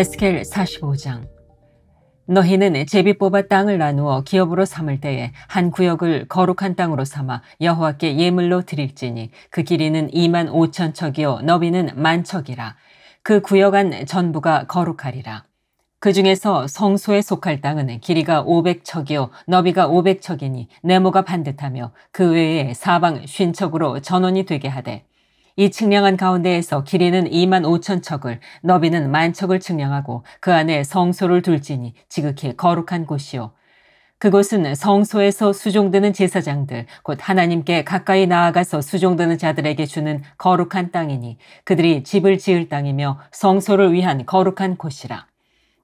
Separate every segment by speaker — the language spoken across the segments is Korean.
Speaker 1: 에스겔 45장 너희는 제비 뽑아 땅을 나누어 기업으로 삼을 때에 한 구역을 거룩한 땅으로 삼아 여호와께 예물로 드릴지니 그 길이는 2만 5천 척이요 너비는 만 척이라 그 구역 안 전부가 거룩하리라 그 중에서 성소에 속할 땅은 길이가 500척이요 너비가 500척이니 네모가 반듯하며 그 외에 사방 쉰척으로 전원이 되게 하되 이 측량한 가운데에서 길이는 2만 5천 척을, 너비는 만 척을 측량하고 그 안에 성소를 둘지니 지극히 거룩한 곳이요. 그곳은 성소에서 수종되는 제사장들, 곧 하나님께 가까이 나아가서 수종되는 자들에게 주는 거룩한 땅이니 그들이 집을 지을 땅이며 성소를 위한 거룩한 곳이라.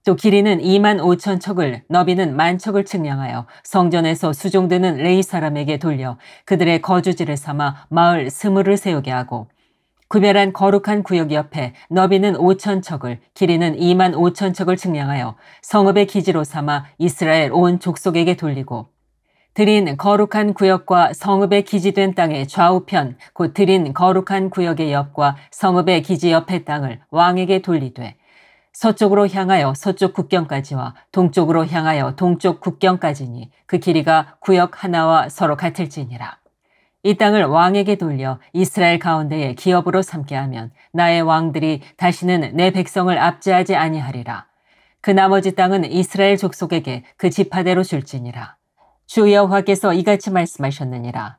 Speaker 1: 또 길이는 2만 5천 척을, 너비는 만 척을 측량하여 성전에서 수종되는 레이 사람에게 돌려 그들의 거주지를 삼아 마을 스물을 세우게 하고 구별한 거룩한 구역 옆에 너비는 5천 척을 길이는 2만 5천 척을 측량하여 성읍의 기지로 삼아 이스라엘 온 족속에게 돌리고 드린 거룩한 구역과 성읍의 기지된 땅의 좌우편 곧 드린 거룩한 구역의 옆과 성읍의 기지 옆의 땅을 왕에게 돌리되 서쪽으로 향하여 서쪽 국경까지와 동쪽으로 향하여 동쪽 국경까지니 그 길이가 구역 하나와 서로 같을지니라. 이 땅을 왕에게 돌려 이스라엘 가운데에 기업으로 삼게 하면 나의 왕들이 다시는 내 백성을 압제하지 아니하리라. 그 나머지 땅은 이스라엘 족속에게 그 지파대로 줄지니라. 주 여호와께서 이같이 말씀하셨느니라.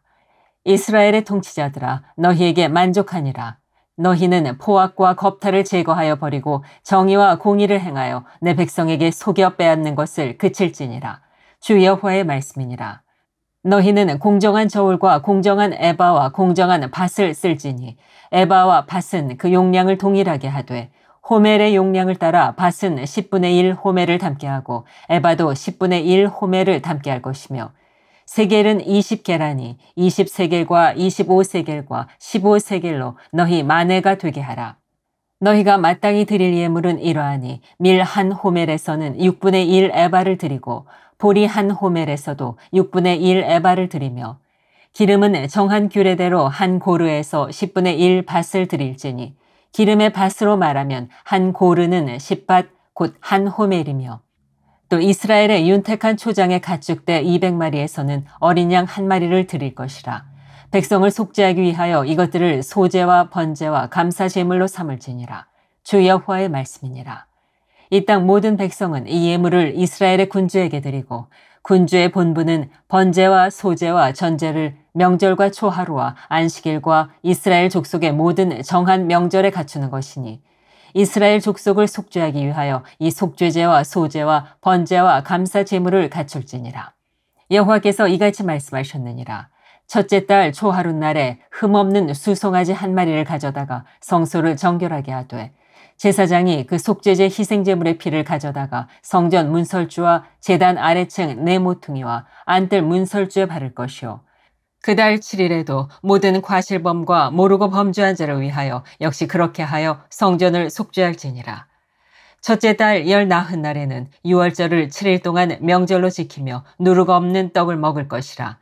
Speaker 1: 이스라엘의 통치자들아 너희에게 만족하니라. 너희는 포악과 겁탈을 제거하여 버리고 정의와 공의를 행하여 내 백성에게 속여 빼앗는 것을 그칠지니라. 주 여호와의 말씀이니라. 너희는 공정한 저울과 공정한 에바와 공정한 밭을 쓸지니 에바와 밭은 그 용량을 동일하게 하되 호멜의 용량을 따라 밭은 10분의 1 호멜을 담게 하고 에바도 10분의 1 호멜을 담게 할 것이며 세겔은 20개라니 20세겔과 25세겔과 15세겔로 너희 만회가 되게 하라. 너희가 마땅히 드릴 예물은 이러하니 밀 한 호멜에서는 6분의 1 에바를 드리고 보리 한 호멜에서도 6분의 1 에바를 드리며 기름은 정한 규례대로 한 고르에서 10분의 1 밭을 드릴지니 기름의 밭으로 말하면 한 고르는 10밭 곧 한 호멜이며 또 이스라엘의 윤택한 초장의 가축대 200마리에서는 어린 양 한 마리를 드릴 것이라. 백성을 속죄하기 위하여 이것들을 소재와 번제와 감사제물로 삼을지니라. 주 여호와의 말씀이니라. 이땅 모든 백성은 이 예물을 이스라엘의 군주에게 드리고 군주의 본부는 번제와 소제와 전제를 명절과 초하루와 안식일과 이스라엘 족속의 모든 정한 명절에 갖추는 것이니 이스라엘 족속을 속죄하기 위하여 이 속죄제와 소제와 번제와 감사 제물을 갖출지니라. 여호와께서 이같이 말씀하셨느니라. 첫째 달 초하루 날에 흠없는 수송아지 한 마리를 가져다가 성소를 정결하게 하되 제사장이 그 속죄제 희생제물의 피를 가져다가 성전 문설주와 재단 아래층 네모퉁이와 안뜰 문설주에 바를 것이요. 그달 7일에도 모든 과실범과 모르고 범죄한 자를 위하여 역시 그렇게 하여 성전을 속죄할지니라. 첫째 달 열 나흔 날에는 6월절을 7일 동안 명절로 지키며 누룩 없는 떡을 먹을 것이라.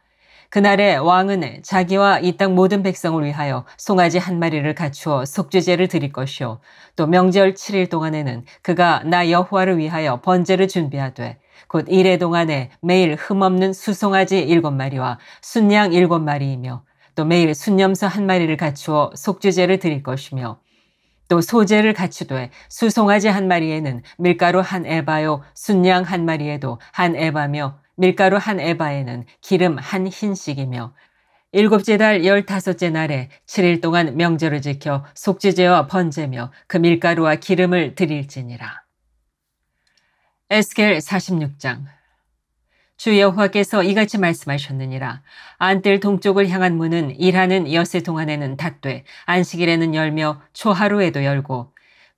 Speaker 1: 그날에 왕은 자기와 이 땅 모든 백성을 위하여 송아지 한 마리를 갖추어 속죄제를 드릴 것이요 또 명절 7일 동안에는 그가 나 여호와를 위하여 번제를 준비하되 곧 일해 동안에 매일 흠없는 수송아지 7 마리와 순양 7 마리이며 또 매일 순염소 한 마리를 갖추어 속죄제를 드릴 것이며 또 소재를 갖추되 수송아지 한 마리에는 밀가루 한 에바요 순양 한 마리에도 한 에바며 밀가루 한 에바에는 기름 한 흰씩이며 일곱째 달 열다섯째 날에 칠일 동안 명절을 지켜 속죄제와 번제며 그 밀가루와 기름을 드릴지니라. 에스겔 46장 주 여호와께서 이같이 말씀하셨느니라. 안뜰 동쪽을 향한 문은 일하는 여세 동안에는 닫되 안식일에는 열며 초하루에도 열고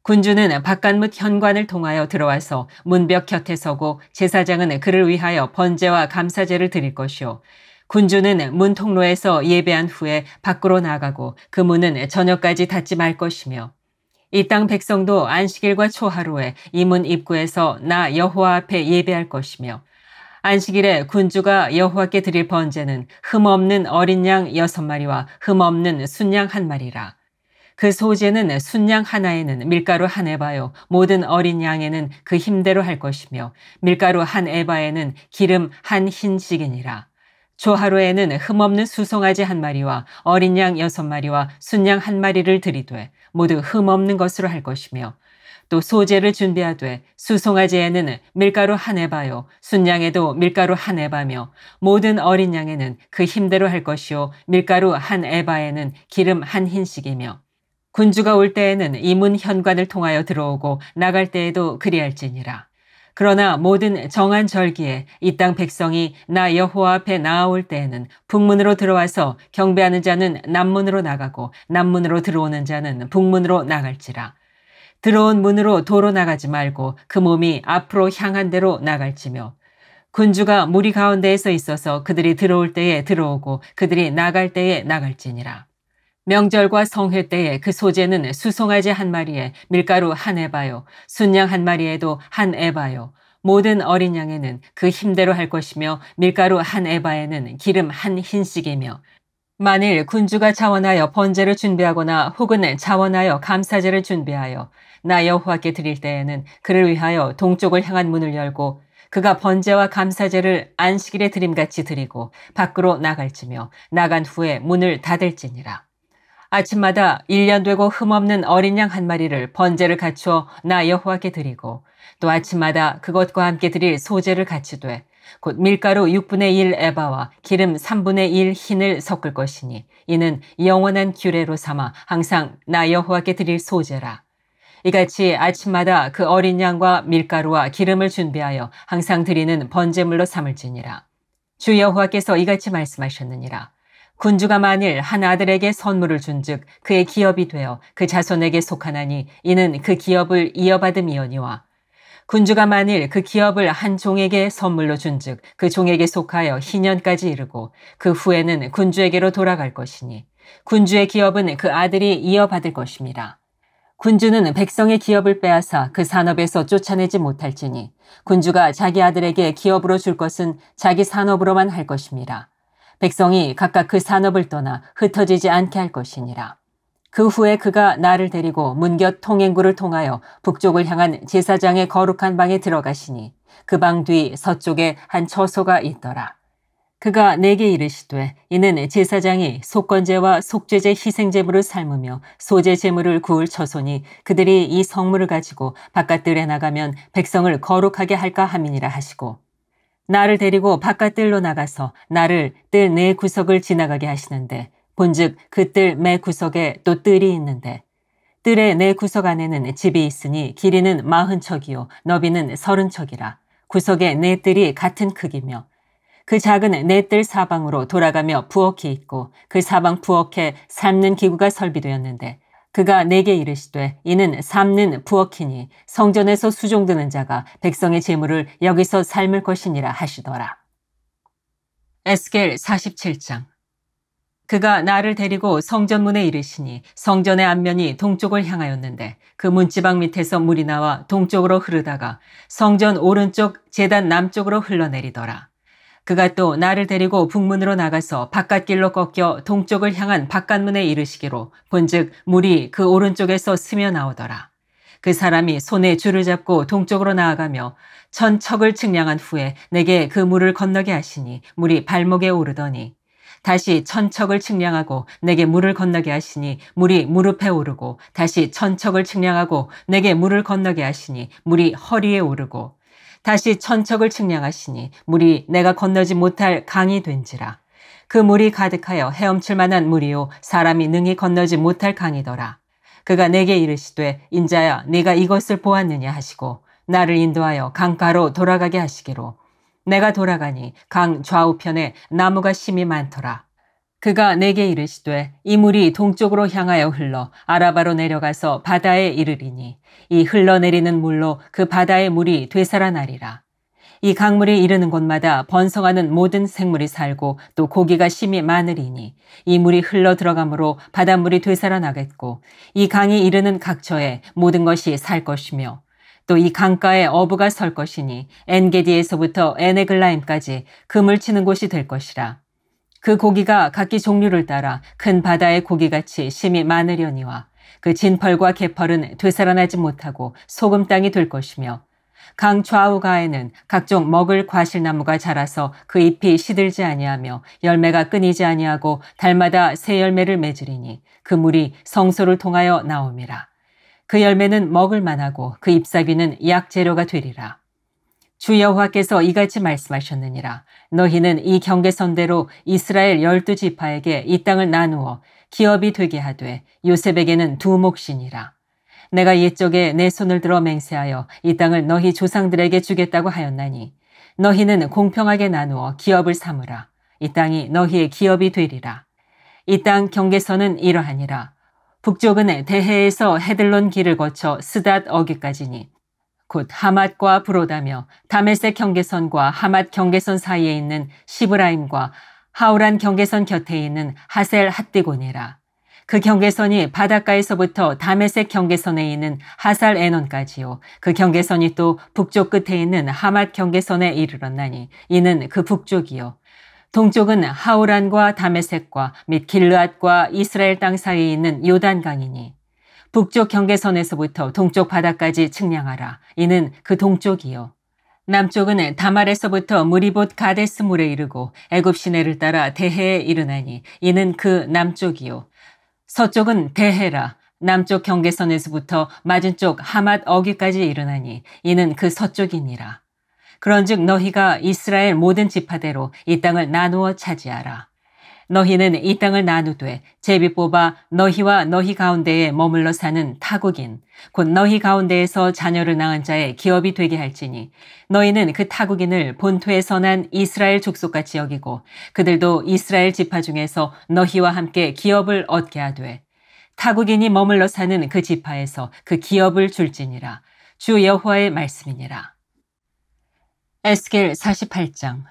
Speaker 1: 군주는 바깥뭇 현관을 통하여 들어와서 문벽 곁에 서고 제사장은 그를 위하여 번제와 감사제를 드릴 것이요. 군주는 문 통로에서 예배한 후에 밖으로 나가고 그 문은 저녁까지 닫지 말 것이며 이 땅 백성도 안식일과 초하루에 이문 입구에서 나 여호와 앞에 예배할 것이며 안식일에 군주가 여호와께 드릴 번제는 흠 없는 어린 양 여섯 마리와 흠 없는 순양 한 마리라. 그 소재는 순양 하나에는 밀가루 한 에바요. 모든 어린 양에는 그 힘대로 할 것이며 밀가루 한 에바에는 기름 한 흰식이니라. 조하루에는 흠없는 수송아지 한 마리와 어린 양 여섯 마리와 순양 한 마리를 들이되 모두 흠없는 것으로 할 것이며 또 소재를 준비하되 수송아지에는 밀가루 한 에바요 순양에도 밀가루 한 에바며 모든 어린 양에는 그 힘대로 할 것이요 밀가루 한 에바에는 기름 한흰식이며 군주가 올 때에는 이문 현관을 통하여 들어오고 나갈 때에도 그리할지니라. 그러나 모든 정한 절기에 이 땅 백성이 나 여호와 앞에 나아올 때에는 북문으로 들어와서 경배하는 자는 남문으로 나가고 남문으로 들어오는 자는 북문으로 나갈지라. 들어온 문으로 도로 나가지 말고 그 몸이 앞으로 향한 대로 나갈지며 군주가 무리 가운데에서 있어서 그들이 들어올 때에 들어오고 그들이 나갈 때에 나갈지니라. 명절과 성회 때에 그 소재는 수송아지 한 마리에 밀가루 한 에바요, 순양 한 마리에도 한 에바요. 모든 어린 양에는 그 힘대로 할 것이며 밀가루 한 에바에는 기름 한 흰씩이며 만일 군주가 자원하여 번제를 준비하거나 혹은 자원하여 감사제를 준비하여 나 여호와께 드릴 때에는 그를 위하여 동쪽을 향한 문을 열고 그가 번제와 감사제를 안식일에 드림같이 드리고 밖으로 나갈지며 나간 후에 문을 닫을지니라. 아침마다 1년 되고 흠없는 어린 양 한 마리를 번제를 갖추어 나 여호와께 드리고 또 아침마다 그것과 함께 드릴 소재를 갖추되 곧 밀가루 6분의 1 에바와 기름 3분의 1 흰을 섞을 것이니 이는 영원한 규례로 삼아 항상 나 여호와께 드릴 소재라 이같이 아침마다 그 어린 양과 밀가루와 기름을 준비하여 항상 드리는 번제물로 삼을지니라 주 여호와께서 이같이 말씀하셨느니라 군주가 만일 한 아들에게 선물을 준즉 그의 기업이 되어 그 자손에게 속하나니 이는 그 기업을 이어받음이여니와 군주가 만일 그 기업을 한 종에게 선물로 준즉 그 종에게 속하여 희년까지 이르고 그 후에는 군주에게로 돌아갈 것이니 군주의 기업은 그 아들이 이어받을 것입니다. 군주는 백성의 기업을 빼앗아 그 산업에서 쫓아내지 못할지니 군주가 자기 아들에게 기업으로 줄 것은 자기 산업으로만 할 것입니다. 백성이 각각 그 산업을 떠나 흩어지지 않게 할 것이니라. 그 후에 그가 나를 데리고 문곁 통행구를 통하여 북쪽을 향한 제사장의 거룩한 방에 들어가시니 그 방 뒤 서쪽에 한 처소가 있더라. 그가 내게 이르시되 이는 제사장이 속건제와 속죄제 희생제물을 삶으며 소제 제물을 구울 처소니 그들이 이 성물을 가지고 바깥들에 나가면 백성을 거룩하게 할까 함이니라 하시고 나를 데리고 바깥뜰로 나가서 나를 뜰내 구석을 지나가게 하시는데 본즉 그 뜰 매 구석에 또 뜰이 있는데 뜰의 내 구석 안에는 집이 있으니 길이는 마흔 척이요 너비는 서른 척이라 구석의 내 뜰이 같은 크기며 그 작은 내뜰 사방으로 돌아가며 부엌이 있고 그 사방 부엌에 삶는 기구가 설비되었는데 그가 내게 이르시되 이는 삶는 부엌이니 성전에서 수종되는 자가 백성의 재물을 여기서 삶을 것이니라 하시더라. 에스겔 47장 그가 나를 데리고 성전문에 이르시니 성전의 앞면이 동쪽을 향하였는데 그 문지방 밑에서 물이 나와 동쪽으로 흐르다가 성전 오른쪽 재단 남쪽으로 흘러내리더라. 그가 또 나를 데리고 북문으로 나가서 바깥길로 꺾여 동쪽을 향한 바깥문에 이르시기로 본즉 물이 그 오른쪽에서 스며 나오더라. 그 사람이 손에 줄을 잡고 동쪽으로 나아가며 천 척을 측량한 후에 내게 그 물을 건너게 하시니 물이 발목에 오르더니 다시 천 척을 측량하고 내게 물을 건너게 하시니 물이 무릎에 오르고 다시 천 척을 측량하고 내게 물을 건너게 하시니 물이 허리에 오르고 다시 천척을 측량하시니 물이 내가 건너지 못할 강이 된지라. 그 물이 가득하여 헤엄칠 만한 물이요 사람이 능히 건너지 못할 강이더라. 그가 내게 이르시되 인자야 네가 이것을 보았느냐 하시고 나를 인도하여 강가로 돌아가게 하시기로 내가 돌아가니 강 좌우편에 나무가 심이 많더라. 그가 내게 이르시되 이 물이 동쪽으로 향하여 흘러 아라바로 내려가서 바다에 이르리니 이 흘러내리는 물로 그 바다의 물이 되살아나리라. 이 강물이 이르는 곳마다 번성하는 모든 생물이 살고 또 고기가 심히 많으리니 이 물이 흘러 들어가므로 바닷물이 되살아나겠고 이 강이 이르는 각처에 모든 것이 살 것이며 또 이 강가에 어부가 설 것이니 엔게디에서부터 에네글라임까지 금을 치는 곳이 될 것이라. 그 고기가 각기 종류를 따라 큰 바다의 고기같이 심이 많으려니와 그 진펄과 개펄은 되살아나지 못하고 소금 땅이 될 것이며 강 좌우가에는 각종 먹을 과실나무가 자라서 그 잎이 시들지 아니하며 열매가 끊이지 아니하고 달마다 새 열매를 맺으리니 그 물이 성소를 통하여 나옵니라그 열매는 먹을 만하고 그 잎사귀는 약재료가 되리라. 주 여호와께서 이같이 말씀하셨느니라 너희는 이 경계선대로 이스라엘 열두 지파에게 이 땅을 나누어 기업이 되게 하되 요셉에게는 두 몫이니라 내가 옛적에 내 손을 들어 맹세하여 이 땅을 너희 조상들에게 주겠다고 하였나니 너희는 공평하게 나누어 기업을 삼으라 이 땅이 너희의 기업이 되리라 이 땅 경계선은 이러하니라 북쪽은 대해에서 헤들론 길을 거쳐 스닷 어귀까지니 곧 하맛과 브로다며 다메섹 경계선과 하맛 경계선 사이에 있는 시브라임과 하우란 경계선 곁에 있는 하셀 핫디곤이라. 그 경계선이 바닷가에서부터 다메섹 경계선에 있는 하살 에논까지요. 그 경계선이 또 북쪽 끝에 있는 하맛 경계선에 이르렀나니 이는 그 북쪽이요. 동쪽은 하우란과 다메섹과 및 길르앗과 이스라엘 땅 사이에 있는 요단강이니 북쪽 경계선에서부터 동쪽 바다까지 측량하라. 이는 그 동쪽이요. 남쪽은 다말에서부터 무리봇 가데스물에 이르고 애굽 시내를 따라 대해에 이르나니 이는 그 남쪽이요. 서쪽은 대해라. 남쪽 경계선에서부터 맞은쪽 하맛 어귀까지 이르나니 이는 그 서쪽이니라. 그런즉 너희가 이스라엘 모든 지파대로 이 땅을 나누어 차지하라. 너희는 이 땅을 나누되 제비 뽑아 너희와 너희 가운데에 머물러 사는 타국인 곧 너희 가운데에서 자녀를 낳은 자의 기업이 되게 할지니 너희는 그 타국인을 본토에서 난 이스라엘 족속같이 여기고 그들도 이스라엘 지파 중에서 너희와 함께 기업을 얻게 하되 타국인이 머물러 사는 그 지파에서 그 기업을 줄지니라 주 여호와의 말씀이니라 에스겔 48장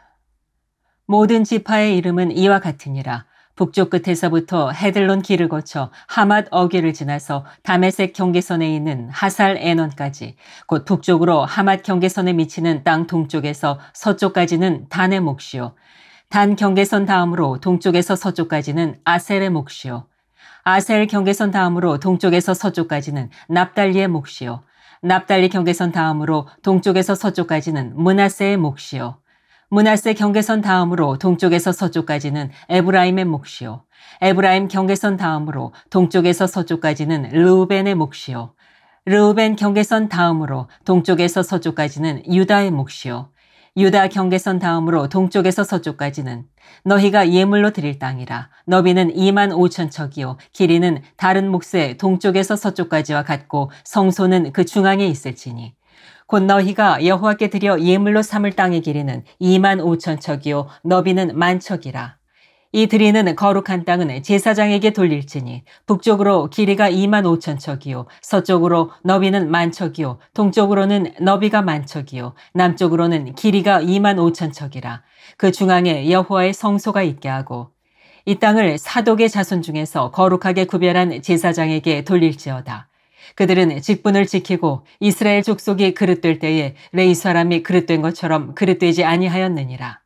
Speaker 1: 모든 지파의 이름은 이와 같으니라. 북쪽 끝에서부터 헤들론 길을 거쳐 하맛 어귀를 지나서 다메섹 경계선에 있는 하살 에논까지곧 북쪽으로 하맛 경계선에 미치는 땅 동쪽에서 서쪽까지는 단의 몫이요 단 경계선 다음으로 동쪽에서 서쪽까지는 아셀의 몫이요 아셀 경계선 다음으로 동쪽에서 서쪽까지는 납달리의 몫이요 납달리 경계선 다음으로 동쪽에서 서쪽까지는 문하세의 몫이요 문하세 경계선 다음으로 동쪽에서 서쪽까지는 에브라임의 몫이요. 에브라임 경계선 다음으로 동쪽에서 서쪽까지는 르우벤의 몫이요. 르우벤 경계선 다음으로 동쪽에서 서쪽까지는 유다의 몫이요. 유다 경계선 다음으로 동쪽에서 서쪽까지는 너희가 예물로 드릴 땅이라 너비는 2만 5천 척이요 길이는 다른 몫의 동쪽에서 서쪽까지와 같고 성소는 그 중앙에 있을지니 곧 너희가 여호와께 드려 예물로 삼을 땅의 길이는 2만 5천 척이요 너비는 만 척이라. 이 드리는 거룩한 땅은 제사장에게 돌릴지니 북쪽으로 길이가 2만 5천 척이요 서쪽으로 너비는 만 척이요 동쪽으로는 너비가 만 척이요 남쪽으로는 길이가 2만 5천 척이라. 그 중앙에 여호와의 성소가 있게 하고 이 땅을 사독의 자손 중에서 거룩하게 구별한 제사장에게 돌릴지어다. 그들은 직분을 지키고 이스라엘 족속이 그릇될 때에 레이 사람이 그릇된 것처럼 그릇되지 아니하였느니라.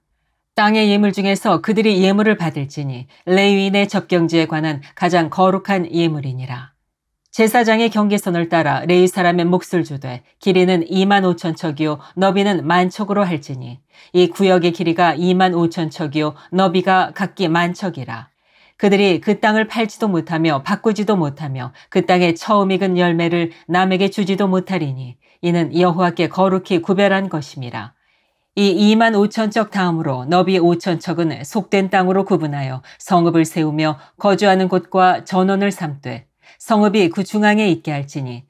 Speaker 1: 땅의 예물 중에서 그들이 예물을 받을지니 레위인의 접경지에 관한 가장 거룩한 예물이니라. 제사장의 경계선을 따라 레이 사람의 몫을 주되 길이는 2만 5천 척이요 너비는 만 척으로 할지니 이 구역의 길이가 2만 5천 척이요 너비가 각기 만 척이라 그들이 그 땅을 팔지도 못하며 바꾸지도 못하며 그 땅의 처음 익은 열매를 남에게 주지도 못하리니 이는 여호와께 거룩히 구별한 것입니다. 이 2만 5천 척 다음으로 너비 5천 척은 속된 땅으로 구분하여 성읍을 세우며 거주하는 곳과 전원을 삼되 성읍이 그 중앙에 있게 할지니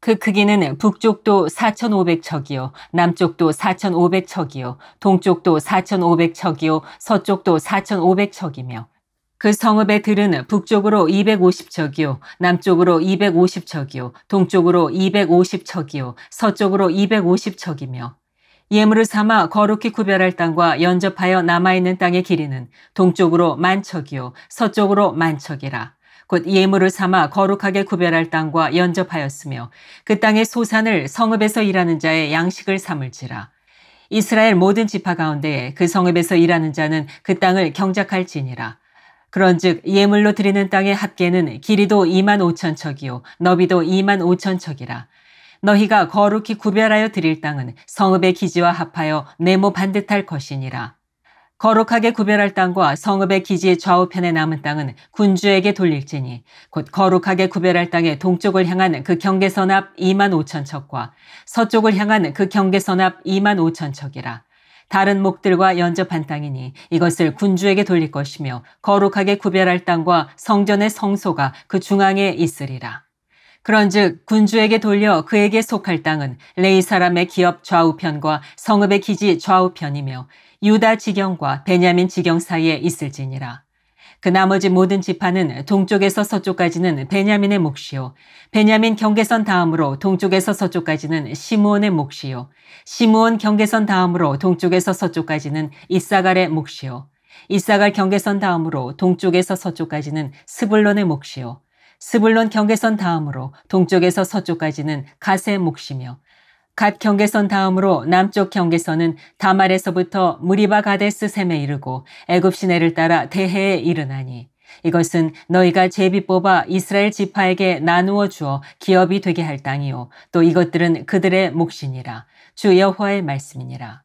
Speaker 1: 그 크기는 북쪽도 4,500척이요, 남쪽도 4,500척이요, 동쪽도 4,500척이요, 서쪽도 4,500척이며 그 성읍의 들은 북쪽으로 250척이요, 남쪽으로 250척이요, 동쪽으로 250척이요, 서쪽으로 250척이며 예물을 삼아 거룩히 구별할 땅과 연접하여 남아있는 땅의 길이는 동쪽으로 만척이요, 서쪽으로 만척이라. 곧 예물을 삼아 거룩하게 구별할 땅과 연접하였으며 그 땅의 소산을 성읍에서 일하는 자의 양식을 삼을지라. 이스라엘 모든 지파 가운데에 그 성읍에서 일하는 자는 그 땅을 경작할지니라. 그런즉 예물로 드리는 땅의 합계는 길이도 2만 5천 척이요 너비도 2만 5천 척이라 너희가 거룩히 구별하여 드릴 땅은 성읍의 기지와 합하여 네모 반듯할 것이니라 거룩하게 구별할 땅과 성읍의 기지의 좌우편에 남은 땅은 군주에게 돌릴지니 곧 거룩하게 구별할 땅의 동쪽을 향한 그 경계선 앞 2만 5천 척과 서쪽을 향한 그 경계선 앞 2만 5천 척이라 다른 목들과 연접한 땅이니 이것을 군주에게 돌릴 것이며 거룩하게 구별할 땅과 성전의 성소가 그 중앙에 있으리라. 그런즉 군주에게 돌려 그에게 속할 땅은 레이 사람의 기업 좌우편과 성읍의 기지 좌우편이며 유다 지경과 베냐민 지경 사이에 있을지니라. 그 나머지 모든 지파는 동쪽에서 서쪽까지는 베냐민의 몫이요. 베냐민 경계선 다음으로 동쪽에서 서쪽까지는 시므온의 몫이요. 시므온 경계선 다음으로 동쪽에서 서쪽까지는 이사갈의 몫이요. 이사갈 경계선 다음으로 동쪽에서 서쪽까지는 스불론의 몫이요. 스불론 경계선 다음으로 동쪽에서 서쪽까지는 가세의 몫이며 갓 경계선 다음으로 남쪽 경계선은 다말에서부터 무리바 가데스 샘에 이르고 애굽 시내를 따라 대해에 이르나니 이것은 너희가 제비 뽑아 이스라엘 지파에게 나누어 주어 기업이 되게 할 땅이요 또 이것들은 그들의 몫이니라 주 여호와의 말씀이니라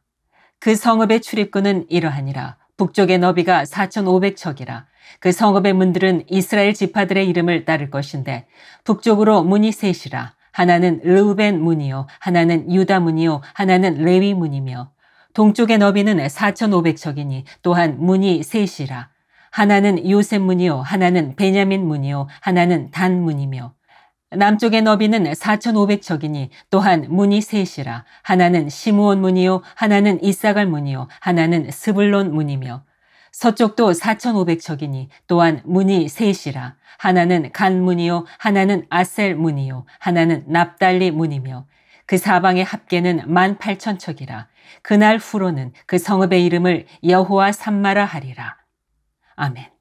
Speaker 1: 그 성읍의 출입구는 이러하니라 북쪽의 너비가 4,500척이라 그 성읍의 문들은 이스라엘 지파들의 이름을 따를 것인데 북쪽으로 문이 셋이라 하나는 르우벤 문이요, 하나는 유다 문이요, 하나는 레위 문이며 동쪽의 너비는 4,500척이니 또한 문이 셋이라. 하나는 요셉 문이요, 하나는 베냐민 문이요, 하나는 단 문이며 남쪽의 너비는 4,500척이니 또한 문이 셋이라. 하나는 시므온 문이요, 하나는 이사갈 문이요, 하나는 스불론 문이며 서쪽도 4,500척이니 또한 문이 셋이라 하나는 간 문이요 하나는 아셀 문이요 하나는 납달리 문이며 그 사방의 합계는 18,000척이라 그날 후로는 그 성읍의 이름을 여호와 삼마라 하리라. 아멘.